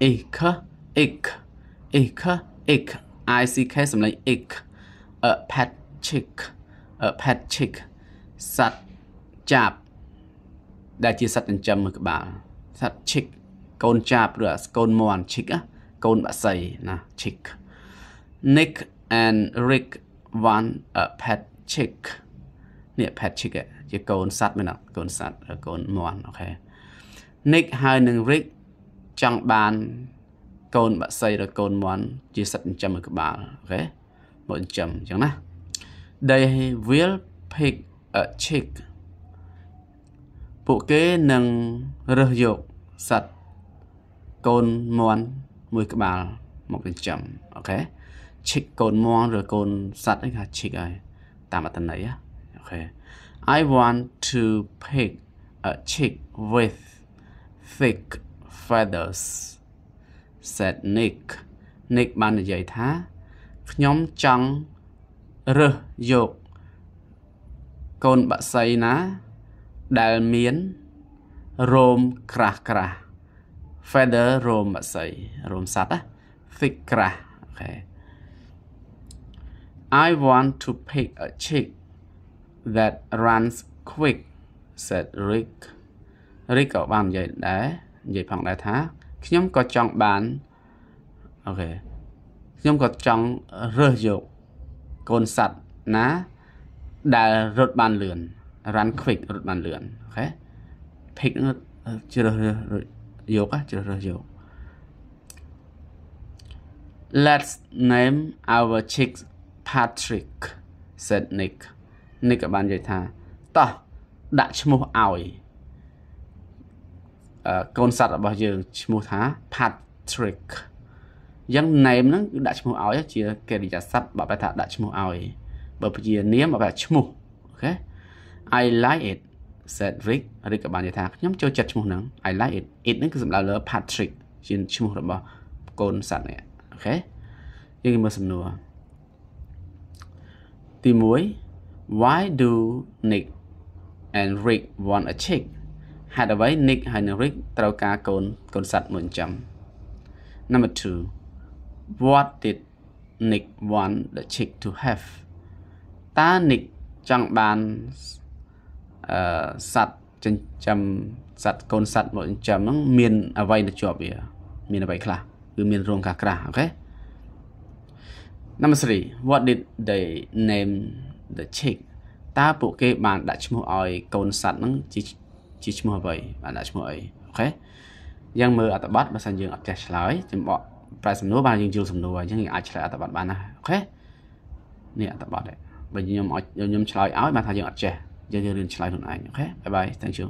ik ik ik ik ick សំឡេង ik a pet chick a pet chick សត្វចាបដែលជាសត្វចិញ្ចឹមមួយក្បាលសត្វ chick កូនចាបឬកូនមាន់ chick កូនបក្សីណា chick Nick and Rick want a pet chick នេះ pet chick ជាកូនសត្វមែនអត់កូនសត្វកូនមាន់អូខេ Nick ហើយនឹង Rick ចង់បានកូនបក្សីឬកូនមន់ជាសិទ្ធិចិញ្ចឹមក្បាលអូខេមកចិញ្ចឹមអញ្ចឹងណា They will pick a chick ពួកគេនឹងរើសយកសត្វកូនមន់មួយក្បាលមកចិញ្ចឹមអូខេ chick កូនមន់ឬកូនសត្វហ្នឹងថា chick ហើយតាមអត្ថន័យអូខេ I want to pick a chick with thick feathers said Nick Nick បាននិយាយថាខ្ញុំចង់រើសយកកូនបក្សីណា ដែលមានរោមក្រាស់ក្រាស់ feather រោមបក្សីរោមសត្វណា thick ក្រាស់អូខេ I want to pick a chick that runs quick said Rick Rick ក៏បាននិយាយដែរនិយាយផងដែរថាខ្ញុំក៏ចង់បានអូខេខ្ញុំក៏ចង់រើសយកកូនសัตว์ណាដែលរត់បានលឿន run quick រត់បានលឿនអូខេ pick ជ្រើសរើសយកជ្រើសរើសយក Let's name our chicks Patrick said Nick Nick បាននិយាយថាតោះដាក់ឈ្មោះឲ្យកូនសត្វរបស់យើងឈ្មោះថា Patrick អញ្ចឹង name ហ្នឹងគឺដាក់ឈ្មោះឲ្យ ជាកិរិយាសព្ទបើប្រែថាដាក់ឈ្មោះឲ្យ បើជានាមបើប្រែឈ្មោះអូខេ I like it said Rick Rick ក៏បាននិយាយថាខ្ញុំចូលចិត្តឈ្មោះហ្នឹង I like it it ហ្នឹងគឺសំដៅលើ Patrick ជាឈ្មោះរបស់កូនសត្វនេះអូខេយើងមើលសំណួរទី1 Why do Nick and Rick want a chick ហេតុអ្វី Nick Heinrich ត្រូវការកូនកូនសัตว์មួយចំ Number 2 What did Nick want the chick to have តើ Nick ចង់បានអឺសัตว์ចិញ្ចឹមសัตว์កូនសัตว์មួយចិញ្ចឹមហ្នឹងមាន អ្វីទៅជាប់វាមានអ្វីខ្លះគឺមានរោងការក្រាស់អូខេ Number 3 What did they name the chick តើពួកគេបានដាក់ឈ្មោះឲ្យកូនសัตว์ហ្នឹងជាឈ្មោះអ្វីបានដាក់ឈ្មោះអីអូខេយ៉ាងមើលអត្ថបទបើសិនយើងអត់ចេះឆ្លើយចំបកប្រែសំណួរបានយើងយល់សំណួរអញ្ចឹងយើងអាចឆ្លើយអត្ថបទបានណាអូខេនេះអត្ថបទដែរបើខ្ញុំខ្ញុំឆ្លើយឲ្យបានថាយើងអត់ចេះយើងរៀនឆ្លើយខ្លួនឯងអូខេបាយបាយ thank you